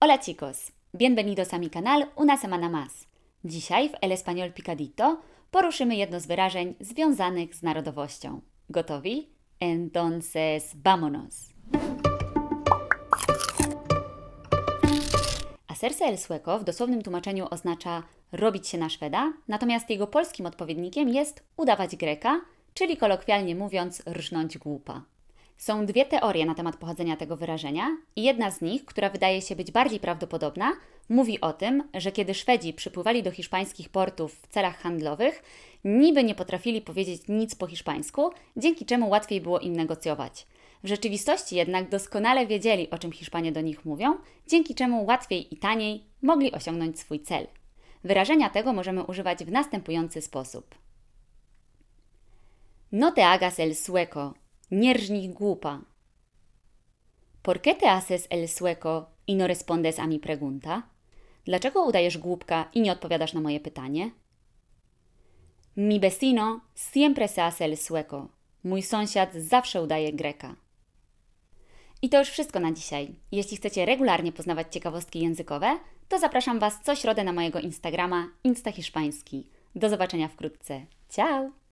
Hola chicos, bienvenidos a mi canal Una Semana Más. Dzisiaj w El Español Picadito poruszymy jedno z wyrażeń związanych z narodowością. Gotowi? Entonces, vámonos. Hacerse el sueco w dosłownym tłumaczeniu oznacza robić się na Szweda, natomiast jego polskim odpowiednikiem jest udawać Greka, czyli kolokwialnie mówiąc rżnąć głupa. Są dwie teorie na temat pochodzenia tego wyrażenia i jedna z nich, która wydaje się być bardziej prawdopodobna, mówi o tym, że kiedy Szwedzi przypływali do hiszpańskich portów w celach handlowych, niby nie potrafili powiedzieć nic po hiszpańsku, dzięki czemu łatwiej było im negocjować. W rzeczywistości jednak doskonale wiedzieli, o czym Hiszpanie do nich mówią, dzięki czemu łatwiej i taniej mogli osiągnąć swój cel. Wyrażenia tego możemy używać w następujący sposób. No te hagas el sueco, Mierznik głupa. ¿Por qué te haces el sueco y no respondes a mi pregunta? Dlaczego udajesz głupka i nie odpowiadasz na moje pytanie? Mi vecino siempre se hace el sueco. Mój sąsiad zawsze udaje Greka. I to już wszystko na dzisiaj. Jeśli chcecie regularnie poznawać ciekawostki językowe, to zapraszam Was co środę na mojego Instagrama Insta Hiszpański. Do zobaczenia wkrótce. Ciao!